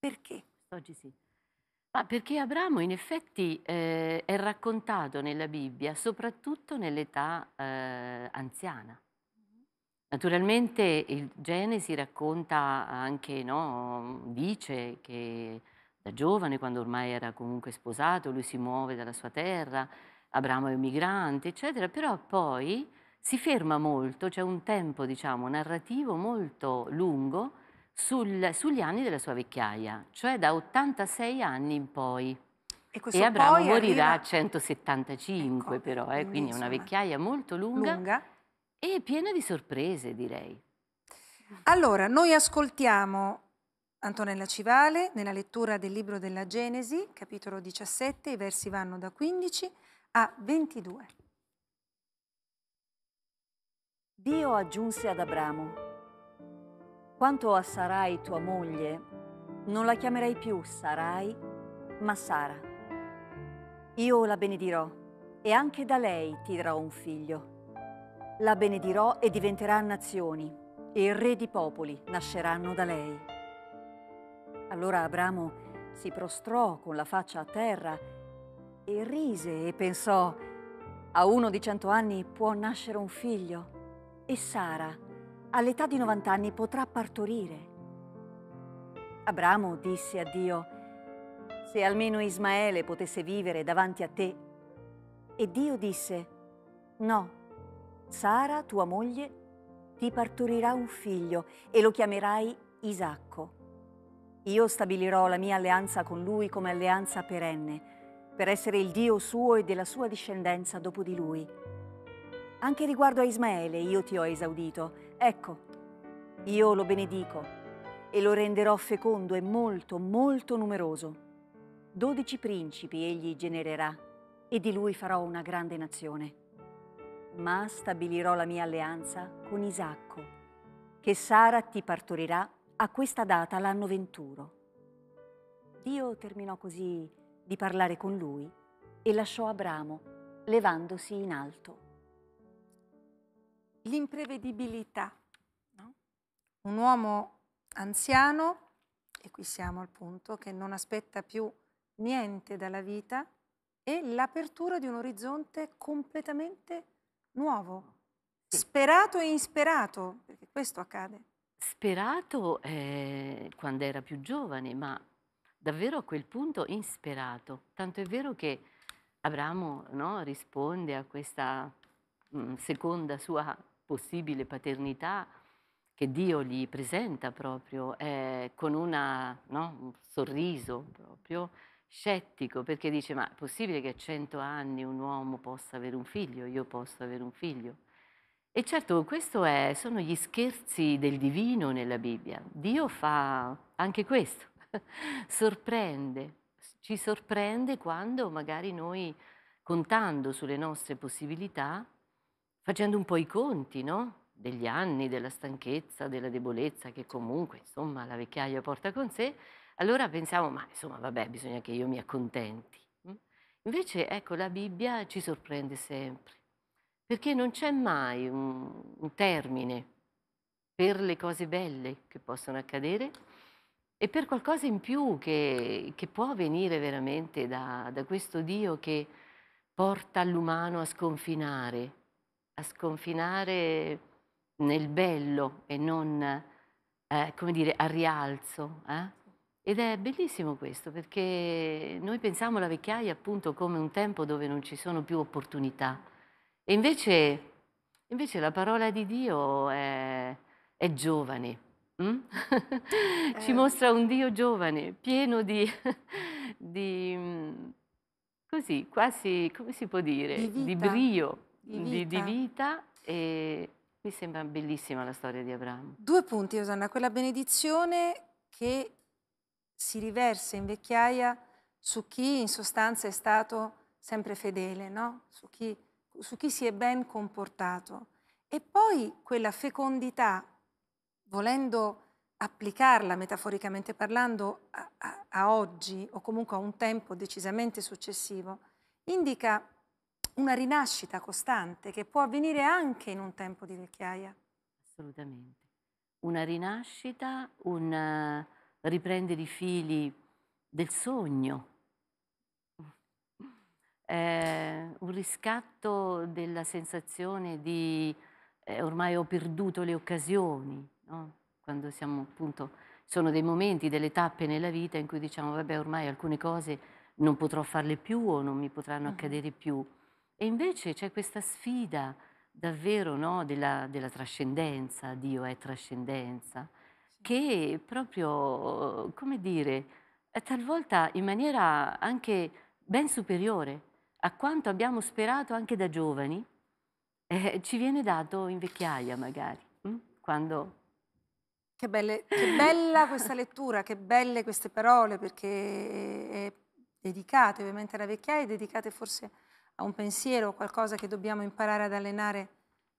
Perché? Oggi sì. Ma perché Abramo in effetti eh, è raccontato nella Bibbia soprattutto nell'età eh, anziana. Naturalmente il Genesi racconta anche, no, dice che da giovane, quando ormai era comunque sposato, lui si muove dalla sua terra, Abramo è un migrante, eccetera, però poi si ferma molto, c'è un tempo, diciamo, narrativo molto lungo sul, sugli anni della sua vecchiaia, cioè da 86 anni in poi. E, e Abramo poi morirà a 175 ecco, però, eh, quindi insomma, una vecchiaia molto lunga, lunga e piena di sorprese direi. Allora, noi ascoltiamo Antonella Civale nella lettura del libro della Genesi, capitolo 17, i versi vanno da 15 a 22. Dio aggiunse ad Abramo, quanto a Sarai, tua moglie, non la chiamerei più Sarai, ma Sara. Io la benedirò e anche da lei ti darò un figlio. La benedirò e diventerà nazioni, e re di popoli nasceranno da lei. Allora Abramo si prostrò con la faccia a terra e rise e pensò, a uno di cento anni può nascere un figlio, e Sara, all'età di 90 anni potrà partorire. Abramo disse a Dio, se almeno Ismaele potesse vivere davanti a te. E Dio disse, no, Sara, tua moglie, ti partorirà un figlio e lo chiamerai Isacco. Io stabilirò la mia alleanza con lui come alleanza perenne, per essere il Dio suo e della sua discendenza dopo di lui. Anche riguardo a Ismaele io ti ho esaudito, Ecco, io lo benedico e lo renderò fecondo e molto, molto numeroso. Dodici principi egli genererà e di lui farò una grande nazione. Ma stabilirò la mia alleanza con Isacco, che Sara ti partorirà a questa data l'anno venturo. Dio terminò così di parlare con lui e lasciò Abramo, levandosi in alto l'imprevedibilità. No? Un uomo anziano, e qui siamo al punto, che non aspetta più niente dalla vita, e l'apertura di un orizzonte completamente nuovo, sperato e insperato, perché questo accade. Sperato eh, quando era più giovane, ma davvero a quel punto insperato. Tanto è vero che Abramo no, risponde a questa mh, mm, seconda sua possibile paternità che Dio gli presenta proprio eh, con una, no, un sorriso proprio scettico perché dice ma è possibile che a cento anni un uomo possa avere un figlio, io posso avere un figlio? E certo questi sono gli scherzi del divino nella Bibbia, Dio fa anche questo, sorprende, ci sorprende quando magari noi contando sulle nostre possibilità facendo un po' i conti, no? Degli anni, della stanchezza, della debolezza che comunque, insomma, la vecchiaia porta con sé, allora pensiamo, ma insomma, vabbè, bisogna che io mi accontenti. Mm? Invece, ecco, la Bibbia ci sorprende sempre, perché non c'è mai un, un termine per le cose belle che possono accadere e per qualcosa in più che, che può venire veramente da, da questo Dio che porta l'umano a sconfinare, a sconfinare nel bello e non, eh, come dire, a rialzo. Eh? Ed è bellissimo questo perché noi pensiamo alla vecchiaia appunto come un tempo dove non ci sono più opportunità. E invece, invece la parola di Dio è, è giovane, mm? eh. ci mostra un Dio giovane, pieno di, di, mm, così, quasi, come si può dire, di, di brio di vita. Di, di vita e mi sembra bellissima la storia di Abramo. Due punti, Osanna, quella benedizione che si riversa in vecchiaia su chi in sostanza è stato sempre fedele, no? su, chi, su chi si è ben comportato. E poi quella fecondità, volendo applicarla metaforicamente parlando a, a, a, oggi o comunque a un tempo decisamente successivo, indica una rinascita costante che può avvenire anche in un tempo di vecchiaia. Assolutamente. Una rinascita, un eh, riprendere i fili del sogno, eh, un riscatto della sensazione di eh, ormai ho perduto le occasioni, no? quando siamo appunto, sono dei momenti, delle tappe nella vita in cui diciamo vabbè ormai alcune cose non potrò farle più o non mi potranno accadere più. E invece c'è questa sfida davvero no, della, della, trascendenza, Dio è trascendenza, sì. che proprio, come dire, talvolta in maniera anche ben superiore a quanto abbiamo sperato anche da giovani, eh, ci viene dato in vecchiaia magari, hm? quando... Che, belle, che bella questa lettura, che belle queste parole, perché è eh, eh, dedicate ovviamente alla vecchiaia e dedicate forse a un pensiero, qualcosa che dobbiamo imparare ad allenare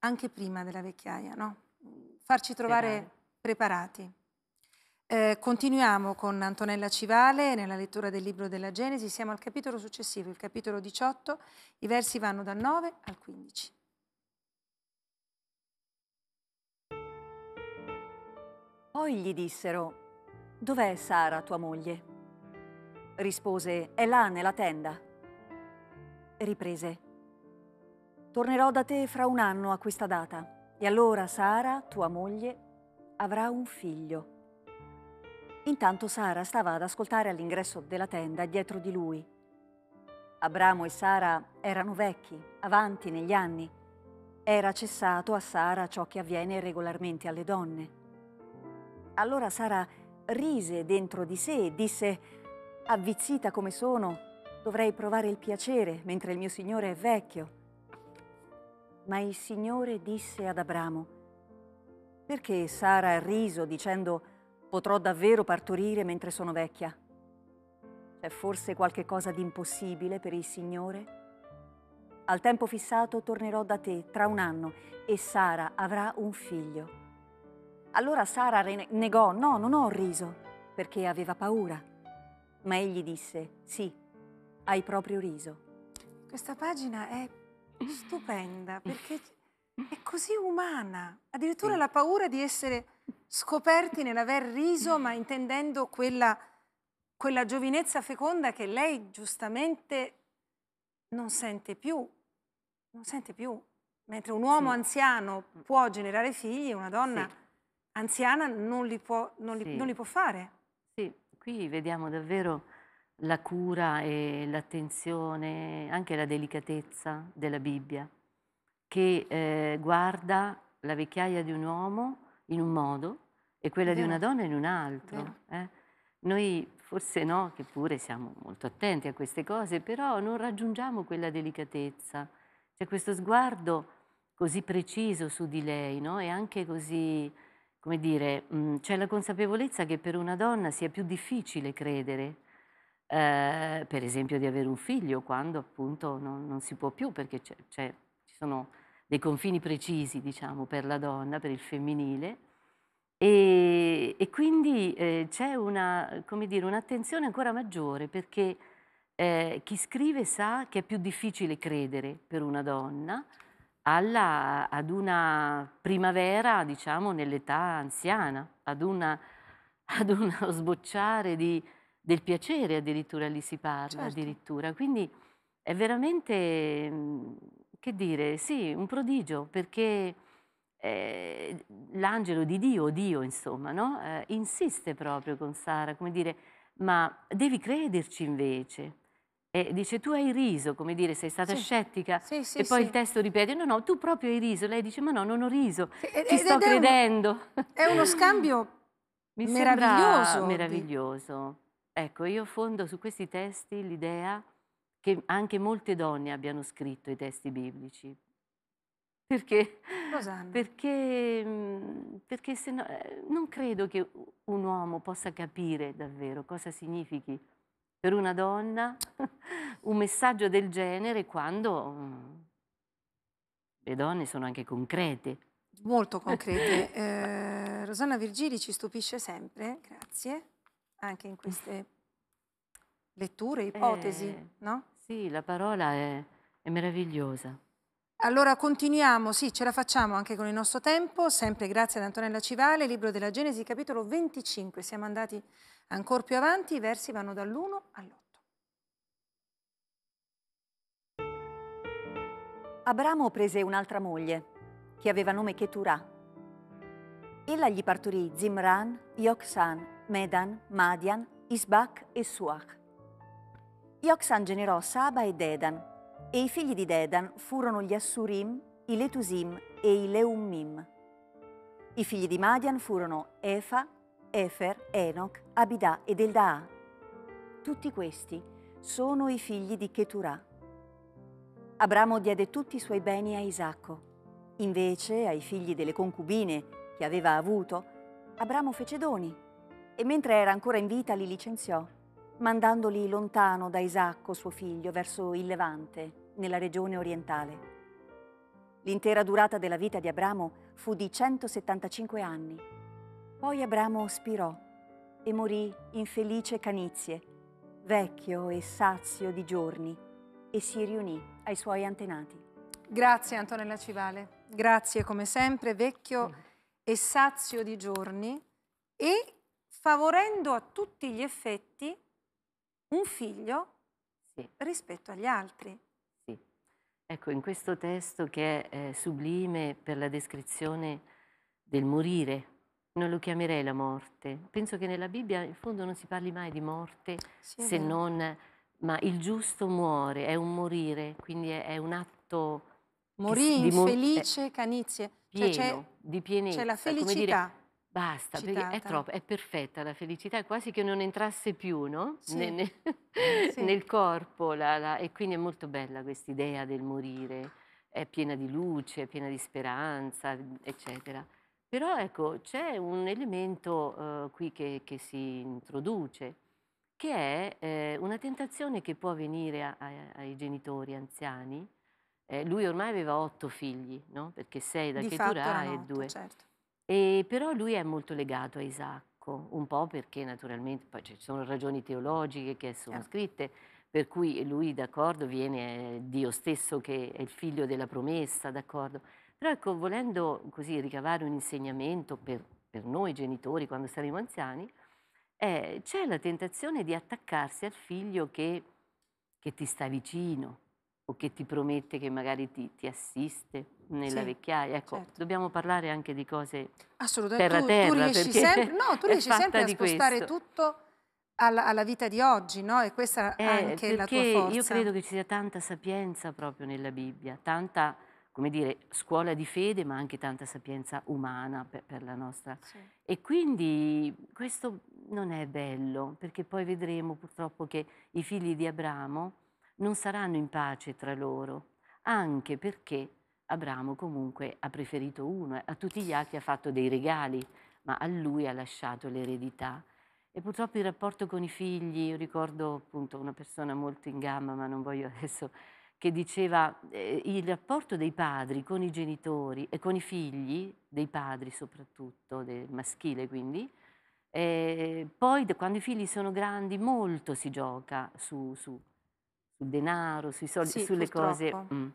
anche prima della vecchiaia, no? Farci trovare Sperare. preparati. Eh, continuiamo con Antonella Civale nella lettura del libro della Genesi, siamo al capitolo successivo, il capitolo 18, i versi vanno dal 9 al 15. Poi gli dissero, dov'è Sara tua moglie? Rispose, è là nella tenda riprese. Tornerò da te fra un anno a questa data e allora Sara, tua moglie, avrà un figlio. Intanto Sara stava ad ascoltare all'ingresso della tenda dietro di lui. Abramo e Sara erano vecchi, avanti negli anni. Era cessato a Sara ciò che avviene regolarmente alle donne. Allora Sara rise dentro di sé e disse, avvizzita come sono, dovrei provare il piacere mentre il mio Signore è vecchio. Ma il Signore disse ad Abramo, perché Sara ha riso dicendo potrò davvero partorire mentre sono vecchia? C'è forse qualche cosa di impossibile per il Signore? Al tempo fissato tornerò da te tra un anno e Sara avrà un figlio. Allora Sara negò, no, non ho riso, perché aveva paura. Ma egli disse, sì, hai proprio riso. Questa pagina è stupenda perché è così umana. Addirittura la paura di essere scoperti nell'aver riso, ma intendendo quella, quella giovinezza feconda che lei giustamente non sente più. Non sente più. Mentre un uomo sì. anziano può generare figli, una donna sì. anziana non li, può, non, li, non li può fare. Sì, qui vediamo davvero la cura e l'attenzione, anche la delicatezza della Bibbia, che eh, guarda la vecchiaia di un uomo in un modo e quella Vero. di una donna in un altro. Eh? Noi forse no, che pure siamo molto attenti a queste cose, però non raggiungiamo quella delicatezza. C'è questo sguardo così preciso su di lei, no? E anche così, come dire, mm, c'è la consapevolezza che per una donna sia più difficile credere eh, per esempio di avere un figlio quando appunto non, non si può più perché c'è, c'è, ci sono dei confini precisi diciamo per la donna, per il femminile e, e quindi eh, c'è una, come dire, un'attenzione ancora maggiore perché eh, chi scrive sa che è più difficile credere per una donna alla, ad una primavera diciamo nell'età anziana, ad, una, ad uno sbocciare di del piacere addirittura lì si parla, certo. addirittura. Quindi è veramente, mhmm, che dire, sì, un prodigio, perché eh, l'angelo di Dio, Dio insomma, no? eh, insiste proprio con Sara, come dire, ma devi crederci invece. E dice, tu hai riso, come dire, sei stata sì. scettica, sì, sì, e poi il testo ripete, no, no, tu proprio hai riso. Lei dice, ma no, non ho riso, sì, ed, ci sto credendo. Uno, è uno scambio meraviglioso. meraviglioso. Ecco, io fondo su questi testi l'idea che anche molte donne abbiano scritto i testi biblici. Perché? Perché, mm, perché se no, eh, non credo che un uomo possa capire davvero cosa significhi per una donna un messaggio del genere quando mm, le donne sono anche concrete. Molto concrete. eh, Rosanna Virgili ci stupisce sempre, grazie anche in eh. queste letture, eh, ipotesi, eh, no? Sì, la parola è, è meravigliosa. Allora continuiamo, sì, ce la facciamo anche con il nostro tempo, sempre grazie ad Antonella Civale, libro della Genesi, capitolo 25. Siamo andati ancora più avanti, i versi vanno dall'1 all'8. Abramo prese un'altra moglie, che aveva nome Cheturah. Ella gli partorì Zimran, Yoksan Medan, Madian, Isbach e Suach. Ioxan generò Saba e Dedan, e i figli di Dedan furono gli Assurim, i Letusim e i Leummim. I figli di Madian furono Efa, Efer, Enoch, Abidà ed Eldaa. Tutti questi sono i figli di Cheturah. Abramo diede tutti i suoi beni a Isacco. Invece, ai figli delle concubine che aveva avuto, Abramo fece doni e mentre era ancora in vita li licenziò, mandandoli lontano da Isacco, suo figlio, verso il Levante, nella regione orientale. L'intera durata della vita di Abramo fu di 175 anni. Poi Abramo spirò e morì infelice canizie, vecchio e sazio di giorni, e si riunì ai suoi antenati. Grazie Antonella Civale, grazie come sempre, vecchio mm. e sazio di giorni e favorendo a tutti gli effetti un figlio sì. rispetto agli altri. Sì. Ecco, in questo testo che è eh, sublime per la descrizione del morire, non lo chiamerei la morte. Penso che nella Bibbia in fondo non si parli mai di morte sì, se non... Ma il giusto muore, è un morire, quindi è, è un atto... Morì eh, infelice, mor- canizie. Cioè pieno, cioè di pienezza. C'è la felicità. Basta, perché è troppo, è perfetta la felicità, è quasi che non entrasse più no? sì. ne, ne, sì. nel corpo la, la, e quindi è molto bella questa idea del morire, è piena di luce, è piena di speranza, eccetera. Però ecco, c'è un elemento eh, qui che, che, si introduce, che è eh, una tentazione che può venire a, a, ai genitori anziani. Eh, lui ormai aveva otto figli, no? perché sei da di Chetura e ah, due. Certo. E però lui è molto legato a Isacco, un po' perché naturalmente poi ci sono ragioni teologiche che sono scritte, per cui lui d'accordo viene eh, Dio stesso che è il figlio della promessa, d'accordo. Però ecco, volendo così ricavare un insegnamento per, per noi genitori quando saremo anziani, eh, c'è la tentazione di attaccarsi al figlio che, che, ti sta vicino o che ti promette che magari ti, ti assiste nella sì, vecchiaia. Ecco, certo. dobbiamo parlare anche di cose terra-terra. Tu, terra, tu riesci, sempre, no, tu riesci sempre a spostare tutto alla, alla, vita di oggi, no? E questa è eh, anche la tua forza. Io credo che ci sia tanta sapienza proprio nella Bibbia, tanta, come dire, scuola di fede, ma anche tanta sapienza umana per, per la nostra. Sì. E quindi questo non è bello, perché poi vedremo purtroppo che i figli di Abramo non saranno in pace tra loro, anche perché Abramo comunque ha preferito uno, a tutti gli altri ha fatto dei regali, ma a lui ha lasciato l'eredità. E purtroppo il rapporto con i figli, io ricordo appunto una persona molto in gamma, ma non voglio adesso, che diceva eh, il rapporto dei padri con i genitori e con i figli, dei padri soprattutto, del maschile quindi, eh, poi quando i figli sono grandi molto si gioca su, su, sul denaro, sui soldi, sì, sulle purtroppo. cose. Mm.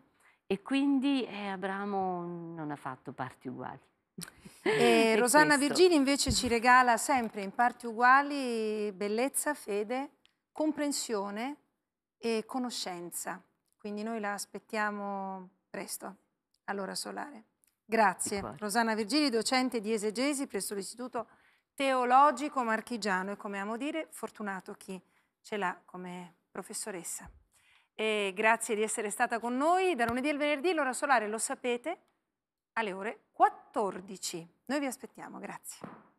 E quindi eh, Abramo non ha fatto parti uguali. E Rosanna questo. Virgini invece ci regala sempre in parti uguali bellezza, fede, comprensione e conoscenza. Quindi noi la aspettiamo presto, all'ora solare. Grazie. Rosanna Virgini, docente di esegesi presso l'Istituto Teologico Marchigiano e come amo dire, fortunato chi ce l'ha come professoressa e grazie di essere stata con noi. Da lunedì al venerdì l'ora solare lo sapete alle ore 14. Noi vi aspettiamo, grazie.